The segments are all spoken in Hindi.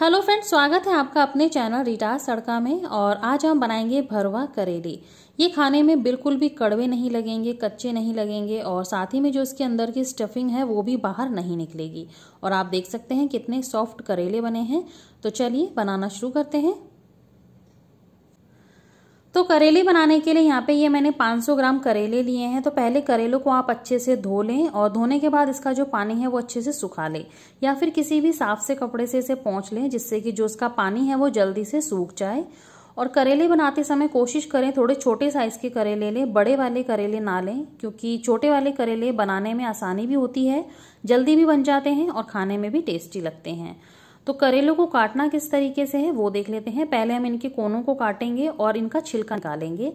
हेलो फ्रेंड्स स्वागत है आपका अपने चैनल रिटा सड़का में और आज हम बनाएंगे भरवा करेले ये खाने में बिल्कुल भी कड़वे नहीं लगेंगे कच्चे नहीं लगेंगे और साथ ही में जो इसके अंदर की स्टफिंग है वो भी बाहर नहीं निकलेगी और आप देख सकते हैं कितने सॉफ्ट करेले बने हैं तो चलिए बनाना शुरू करते हैं तो करेले बनाने के लिए यहाँ पे ये मैंने 500 ग्राम करेले लिए हैं तो पहले करेलों को आप अच्छे से धो लें और धोने के बाद इसका जो पानी है वो अच्छे से सुखा लें या फिर किसी भी साफ से कपड़े से इसे पहुँच लें जिससे कि जो इसका पानी है वो जल्दी से सूख जाए और करेले बनाते समय कोशिश करें थोड़े छोटे साइज़ के करेले लें बड़े वाले करेले ना लें क्योंकि छोटे वाले करेले बनाने में आसानी भी होती है जल्दी भी बन जाते हैं और खाने में भी टेस्टी लगते हैं तो करेलों को काटना किस तरीके से है वो देख लेते हैं पहले हम इनके कोनों को काटेंगे और इनका छिलका निकालेंगे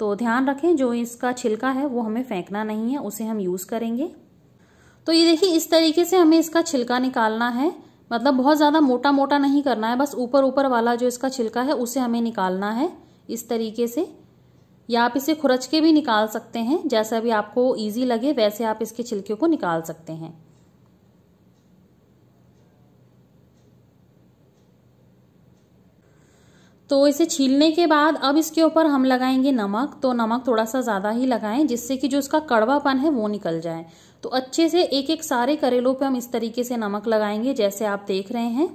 तो ध्यान रखें जो इसका छिलका है वो हमें फेंकना नहीं है उसे हम यूज़ करेंगे तो ये देखिए इस तरीके से हमें इसका छिलका निकालना है मतलब बहुत ज़्यादा मोटा मोटा नहीं करना है बस ऊपर ऊपर वाला जो इसका छिलका है उसे हमें निकालना है इस तरीके से या आप इसे खुरच के भी निकाल सकते हैं जैसा भी आपको ईजी लगे वैसे आप इसके छिलके को निकाल सकते हैं तो इसे छीलने के बाद अब इसके ऊपर हम लगाएंगे नमक तो नमक थोड़ा सा ज़्यादा ही लगाएं जिससे कि जो इसका कड़वापन है वो निकल जाए तो अच्छे से एक एक सारे करेलों पे हम इस तरीके से नमक लगाएंगे जैसे आप देख रहे हैं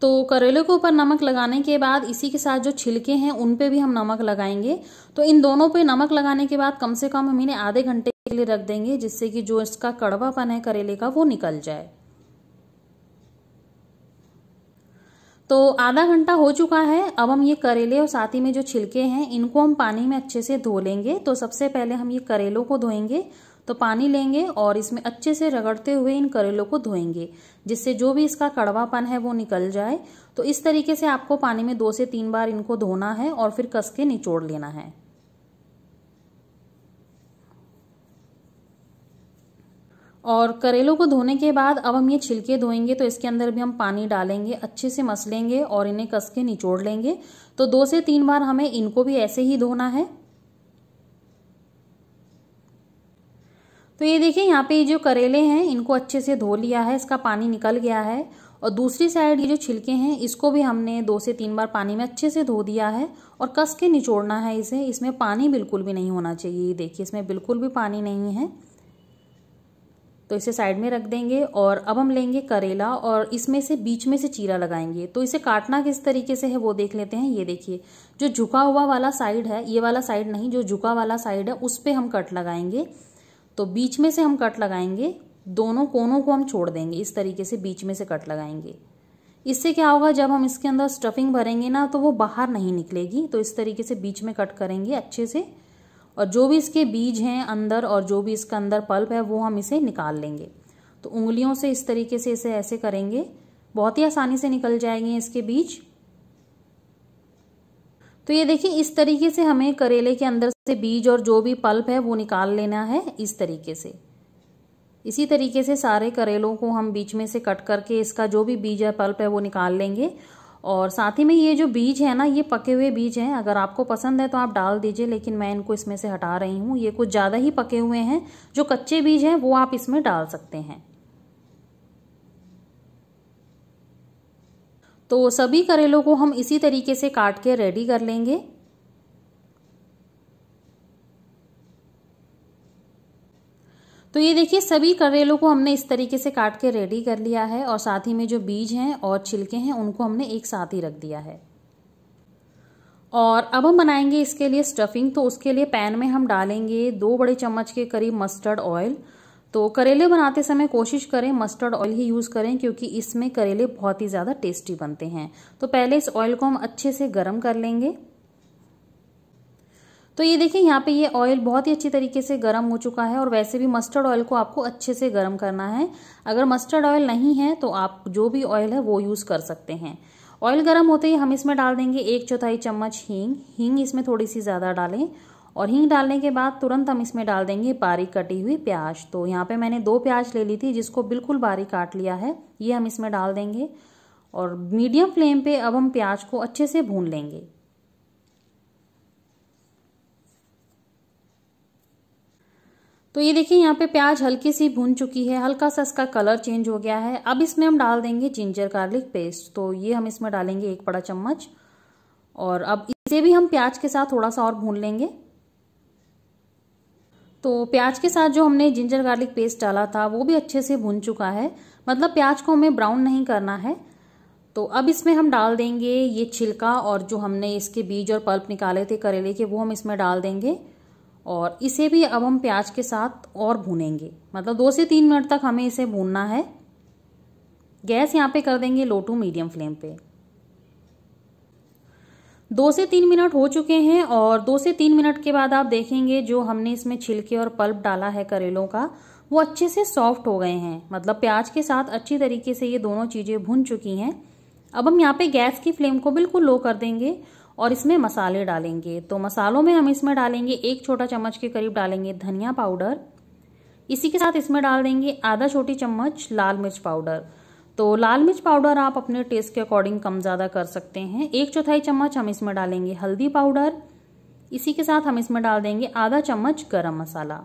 तो करेले के ऊपर नमक लगाने के बाद इसी के साथ जो छिलके हैं उन पे भी हम नमक लगाएंगे तो इन दोनों पे नमक लगाने के बाद कम से कम हम इन्हें आधे घंटे के लिए रख देंगे जिससे कि जो इसका कड़वापन है करेले का वो निकल जाए तो आधा घंटा हो चुका है अब हम ये करेले और साथ ही में जो छिलके हैं इनको हम पानी में अच्छे से धो लेंगे तो सबसे पहले हम ये करेलों को धोएंगे तो पानी लेंगे और इसमें अच्छे से रगड़ते हुए इन करेलों को धोएंगे जिससे जो भी इसका कड़वापन है वो निकल जाए तो इस तरीके से आपको पानी में दो से तीन बार इनको धोना है और फिर कस के निचोड़ लेना है और करेलों को धोने के बाद अब हम ये छिलके धोएंगे तो इसके अंदर भी हम पानी डालेंगे अच्छे से मसलेंगे और इन्हें कस के निचोड़ लेंगे तो दो से तीन बार हमें इनको भी ऐसे ही धोना है तो ये देखिए यहाँ पे ये जो करेले हैं इनको अच्छे से धो लिया है इसका पानी निकल गया है और दूसरी साइड ये जो छिलके हैं इसको भी हमने दो से तीन बार पानी में अच्छे से धो दिया है और कस के निचोड़ना है इसे इसमें पानी बिल्कुल भी नहीं होना चाहिए ये देखिए इसमें बिल्कुल भी पानी नहीं है तो इसे साइड में रख देंगे और अब हम लेंगे करेला और इसमें से बीच में से चीरा लगाएंगे तो इसे काटना किस तरीके से है वो देख लेते हैं ये देखिए जो झुका हुआ वाला साइड है ये वाला साइड नहीं जो झुका वाला साइड है उस पर हम कट लगाएंगे तो बीच में से हम कट लगाएंगे दोनों कोनों को हम छोड़ देंगे इस तरीके से बीच में से कट लगाएंगे इससे क्या होगा जब हम इसके अंदर स्टफिंग भरेंगे ना तो वो बाहर नहीं निकलेगी तो इस तरीके से बीच में कट करेंगे अच्छे से और जो भी इसके बीज हैं अंदर और जो भी इसका अंदर पल्प है वो हम इसे निकाल लेंगे तो उंगलियों से इस तरीके से इसे ऐसे करेंगे बहुत ही आसानी से निकल जाएंगे इसके बीज तो ये देखिए इस तरीके से हमें करेले के अंदर से बीज और जो भी पल्प है वो निकाल लेना है इस तरीके से इसी तरीके से सारे करेलों को हम बीच में से कट करके इसका जो भी बीज है पल्प है वो निकाल लेंगे और साथ ही में ये जो बीज है ना ये पके हुए बीज हैं अगर आपको पसंद है तो आप डाल दीजिए लेकिन मैं इनको इसमें से हटा रही हूँ ये कुछ ज़्यादा ही पके हुए हैं जो कच्चे बीज हैं वो आप इसमें डाल सकते हैं तो सभी करेलों को हम इसी तरीके से काट के रेडी कर लेंगे तो ये देखिए सभी करेलों को हमने इस तरीके से काट के रेडी कर लिया है और साथ ही में जो बीज हैं और छिलके हैं उनको हमने एक साथ ही रख दिया है और अब हम बनाएंगे इसके लिए स्टफिंग तो उसके लिए पैन में हम डालेंगे दो बड़े चम्मच के करीब मस्टर्ड ऑयल तो करेले बनाते समय कोशिश करें मस्टर्ड ऑयल ही यूज़ करें क्योंकि इसमें करेले बहुत ही ज़्यादा टेस्टी बनते हैं तो पहले इस ऑयल को हम अच्छे से गर्म कर लेंगे तो ये देखिए यहाँ पे ये ऑयल बहुत ही अच्छी तरीके से गर्म हो चुका है और वैसे भी मस्टर्ड ऑयल को आपको अच्छे से गर्म करना है अगर मस्टर्ड ऑयल नहीं है तो आप जो भी ऑयल है वो यूज़ कर सकते हैं ऑयल गर्म होते ही हम इसमें डाल देंगे एक चौथाई चम्मच हींग हींग इसमें थोड़ी सी ज़्यादा डालें और हींग डालने के बाद तुरंत हम इसमें डाल देंगे बारीक कटी हुई प्याज तो यहाँ पर मैंने दो प्याज ले ली थी जिसको बिल्कुल बारीक काट लिया है ये हम इसमें डाल देंगे और मीडियम फ्लेम पर अब हम प्याज को अच्छे से भून लेंगे तो ये देखिए यहाँ पे प्याज हल्की सी भून चुकी है हल्का सा इसका कलर चेंज हो गया है अब इसमें हम डाल देंगे जिंजर गार्लिक पेस्ट तो ये हम इसमें डालेंगे एक बड़ा चम्मच और अब इसे भी हम प्याज के साथ थोड़ा सा और भून लेंगे तो प्याज के साथ जो हमने जिंजर गार्लिक पेस्ट डाला था वो भी अच्छे से भून चुका है मतलब प्याज को हमें ब्राउन नहीं करना है तो अब इसमें हम डाल देंगे ये छिलका और जो हमने इसके बीज और पल्प निकाले थे करेले के वो हम इसमें डाल देंगे और इसे भी अब हम प्याज के साथ और भूनेंगे मतलब दो से तीन मिनट तक हमें इसे भूनना है गैस यहाँ पे कर देंगे लो टू मीडियम फ्लेम पे दो से तीन मिनट हो चुके हैं और दो से तीन मिनट के बाद आप देखेंगे जो हमने इसमें छिलके और पल्प डाला है करेलों का वो अच्छे से सॉफ्ट हो गए हैं मतलब प्याज के साथ अच्छी तरीके से ये दोनों चीज़ें भुन चुकी हैं अब हम यहाँ पे गैस की फ्लेम को बिल्कुल लो कर देंगे और इसमें मसाले डालेंगे तो मसालों में हम इसमें डालेंगे एक छोटा चम्मच के करीब डालेंगे धनिया पाउडर इसी के साथ इसमें डाल देंगे आधा छोटी चम्मच लाल मिर्च पाउडर तो लाल मिर्च पाउडर आप अपने टेस्ट के अकॉर्डिंग कम ज़्यादा कर सकते हैं एक चौथाई चम्मच हम इसमें डालेंगे हल्दी पाउडर इसी के साथ हम इसमें डाल देंगे आधा चम्मच गरम मसाला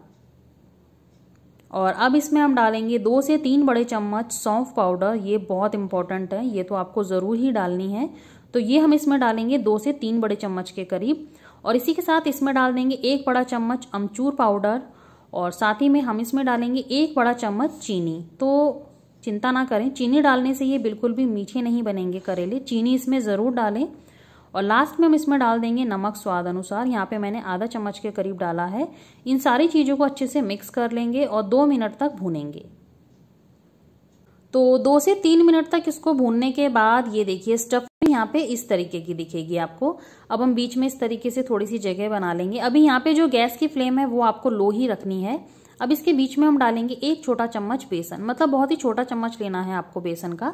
और अब इसमें हम डालेंगे दो से तीन बड़े चम्मच सौंफ पाउडर ये बहुत इंपॉर्टेंट है ये तो आपको ज़रूर ही डालनी है तो ये हम इसमें डालेंगे दो से तीन बड़े चम्मच के करीब और इसी के साथ इसमें डाल देंगे एक बड़ा चम्मच अमचूर पाउडर और साथ ही में हम इसमें डालेंगे एक बड़ा चम्मच चीनी तो चिंता ना करें चीनी डालने से ये बिल्कुल भी मीठे नहीं बनेंगे करेले चीनी इसमें ज़रूर डालें और लास्ट में हम इसमें डाल देंगे नमक स्वाद अनुसार यहाँ पे मैंने आधा चम्मच के करीब डाला है इन सारी चीज़ों को अच्छे से मिक्स कर लेंगे और दो मिनट तक भूनेंगे तो दो से तीन मिनट तक इसको भूनने के बाद ये देखिए स्टफिंग यहाँ पे इस तरीके की दिखेगी आपको अब हम बीच में इस तरीके से थोड़ी सी जगह बना लेंगे अभी यहाँ पे जो गैस की फ्लेम है वो आपको लो ही रखनी है अब इसके बीच में हम डालेंगे एक छोटा चम्मच बेसन मतलब बहुत ही छोटा चम्मच लेना है आपको बेसन का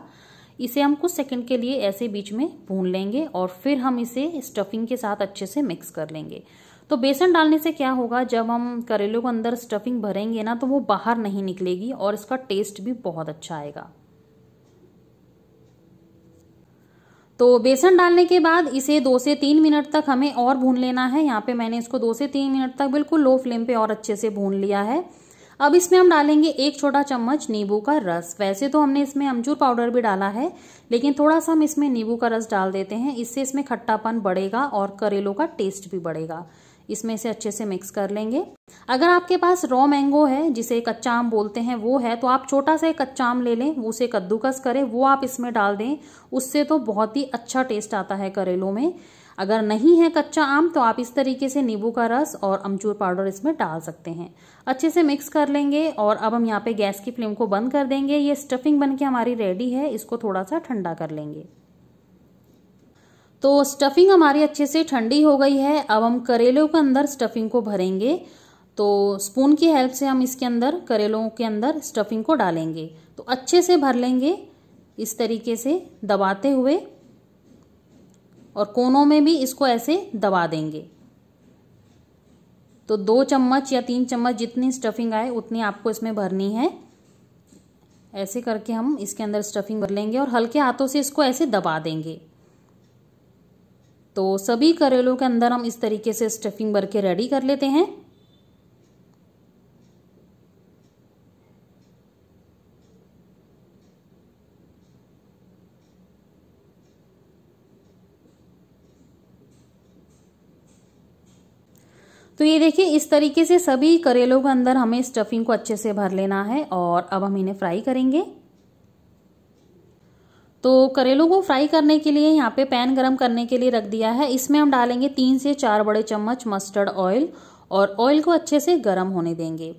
इसे हम कुछ सेकंड के लिए ऐसे बीच में भून लेंगे और फिर हम इसे स्टफिंग के साथ अच्छे से मिक्स कर लेंगे तो बेसन डालने से क्या होगा जब हम करेलों को अंदर स्टफिंग भरेंगे ना तो वो बाहर नहीं निकलेगी और इसका टेस्ट भी बहुत अच्छा आएगा तो बेसन डालने के बाद इसे दो से तीन मिनट तक हमें और भून लेना है यहाँ पे मैंने इसको दो से तीन मिनट तक बिल्कुल लो फ्लेम पे और अच्छे से भून लिया है अब इसमें हम डालेंगे एक छोटा चम्मच नींबू का रस वैसे तो हमने इसमें अमचूर पाउडर भी डाला है लेकिन थोड़ा सा हम इसमें नींबू का रस डाल देते हैं इससे इसमें खट्टापन बढ़ेगा और करेलों का टेस्ट भी बढ़ेगा इसमें से अच्छे से मिक्स कर लेंगे अगर आपके पास रॉ मैंगो है जिसे कच्चा आम बोलते हैं वो है तो आप छोटा सा एक कच्चा आम ले लें उसे कद्दूकस करें वो आप इसमें डाल दें उससे तो बहुत ही अच्छा टेस्ट आता है करेलों में अगर नहीं है कच्चा आम तो आप इस तरीके से नींबू का रस और अमचूर पाउडर इसमें डाल सकते हैं अच्छे से मिक्स कर लेंगे और अब हम यहाँ पे गैस की फ्लेम को बंद कर देंगे ये स्टफिंग बन के हमारी रेडी है इसको थोड़ा सा ठंडा कर लेंगे तो स्टफिंग हमारी अच्छे से ठंडी हो गई है अब हम करेलों के अंदर स्टफिंग को भरेंगे तो स्पून की हेल्प से हम इसके अंदर करेलों के अंदर स्टफिंग को डालेंगे तो अच्छे से भर लेंगे इस तरीके से दबाते हुए और कोनों में भी इसको ऐसे दबा देंगे तो दो चम्मच या तीन चम्मच जितनी स्टफिंग आए उतनी आपको इसमें भरनी है ऐसे करके हम इसके अंदर स्टफिंग भर लेंगे और हल्के हाथों से इसको ऐसे दबा देंगे तो सभी करेलों के अंदर हम इस तरीके से स्टफिंग भर के रेडी कर लेते हैं तो ये देखिए इस तरीके से सभी करेलों के अंदर हमें स्टफिंग को अच्छे से भर लेना है और अब हम इन्हें फ्राई करेंगे तो करेलों को फ्राई करने के लिए यहाँ पे पैन गरम करने के लिए रख दिया है इसमें हम डालेंगे तीन से चार बड़े चम्मच मस्टर्ड ऑयल और ऑयल को अच्छे से गर्म होने देंगे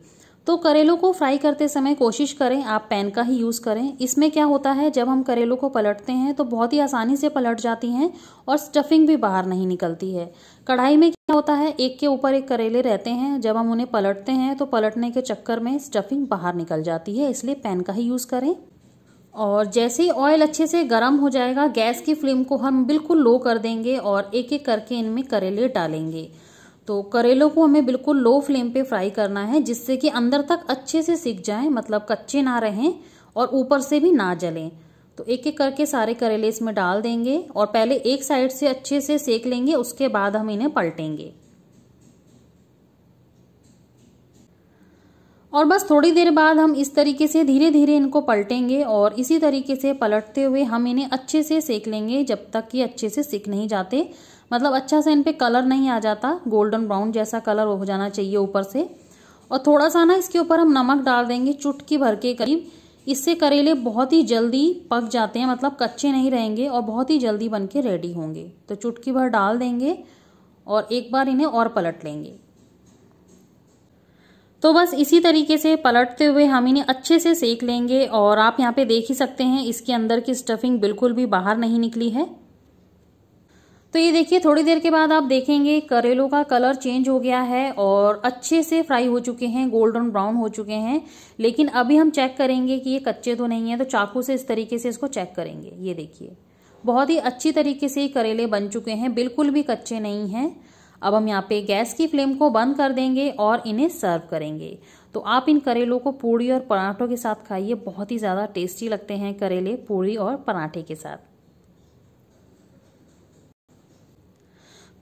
तो करेलों को फ्राई करते समय कोशिश करें आप पैन का ही यूज़ करें इसमें क्या होता है जब हम करेलों को पलटते हैं तो बहुत ही आसानी से पलट जाती हैं और स्टफिंग भी बाहर नहीं निकलती है कढ़ाई में क्या होता है एक के ऊपर एक करेले रहते हैं जब हम उन्हें पलटते हैं तो पलटने के चक्कर में स्टफिंग बाहर निकल जाती है इसलिए पैन का ही यूज़ करें और जैसे ही ऑयल अच्छे से गर्म हो जाएगा गैस की फ्लेम को हम बिल्कुल लो कर देंगे और एक एक करके इनमें करेले डालेंगे तो करेलों को हमें बिल्कुल लो फ्लेम पे फ्राई करना है जिससे कि अंदर तक अच्छे से सिक जाएं मतलब कच्चे ना रहें और ऊपर से भी ना जलें तो एक एक करके सारे करेले इसमें डाल देंगे और पहले एक साइड से अच्छे से सेक लेंगे उसके बाद हम इन्हें पलटेंगे और बस थोड़ी देर बाद हम इस तरीके से धीरे धीरे इनको पलटेंगे और इसी तरीके से पलटते हुए हम इन्हें अच्छे से सेक लेंगे जब तक कि अच्छे से सिक नहीं जाते मतलब अच्छा सा इन पर कलर नहीं आ जाता गोल्डन ब्राउन जैसा कलर हो जाना चाहिए ऊपर से और थोड़ा सा ना इसके ऊपर हम नमक डाल देंगे चुटकी भर के करीब इससे करेले बहुत ही जल्दी पक जाते हैं मतलब कच्चे नहीं रहेंगे और बहुत ही जल्दी बन के रेडी होंगे तो चुटकी भर डाल देंगे और एक बार इन्हें और पलट लेंगे तो बस इसी तरीके से पलटते हुए हम इन्हें अच्छे से सेक लेंगे और आप यहाँ पे देख ही सकते हैं इसके अंदर की स्टफिंग बिल्कुल भी बाहर नहीं निकली है तो ये देखिए थोड़ी देर के बाद आप देखेंगे करेलों का कलर चेंज हो गया है और अच्छे से फ्राई हो चुके हैं गोल्डन ब्राउन हो चुके हैं लेकिन अभी हम चेक करेंगे कि ये कच्चे तो नहीं है तो चाकू से इस तरीके से इसको चेक करेंगे ये देखिए बहुत ही अच्छी तरीके से करेले बन चुके हैं बिल्कुल भी कच्चे नहीं हैं अब हम यहाँ पे गैस की फ्लेम को बंद कर देंगे और इन्हें सर्व करेंगे तो आप इन करेलों को पूड़ी और पराठों के साथ खाइए बहुत ही ज़्यादा टेस्टी लगते हैं करेले पूड़ी और पराठे के साथ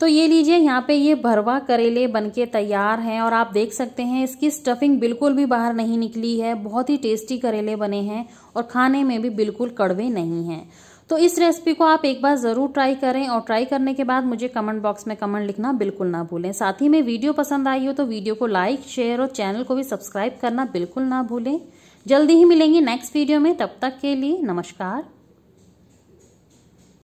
तो ये लीजिए यहाँ पे ये भरवा करेले बनके तैयार हैं और आप देख सकते हैं इसकी स्टफिंग बिल्कुल भी बाहर नहीं निकली है बहुत ही टेस्टी करेले बने हैं और खाने में भी बिल्कुल कड़वे नहीं हैं तो इस रेसिपी को आप एक बार ज़रूर ट्राई करें और ट्राई करने के बाद मुझे कमेंट बॉक्स में कमेंट लिखना बिल्कुल ना भूलें साथ ही में वीडियो पसंद आई हो तो वीडियो को लाइक शेयर और चैनल को भी सब्सक्राइब करना बिल्कुल ना भूलें जल्दी ही मिलेंगे नेक्स्ट वीडियो में तब तक के लिए नमस्कार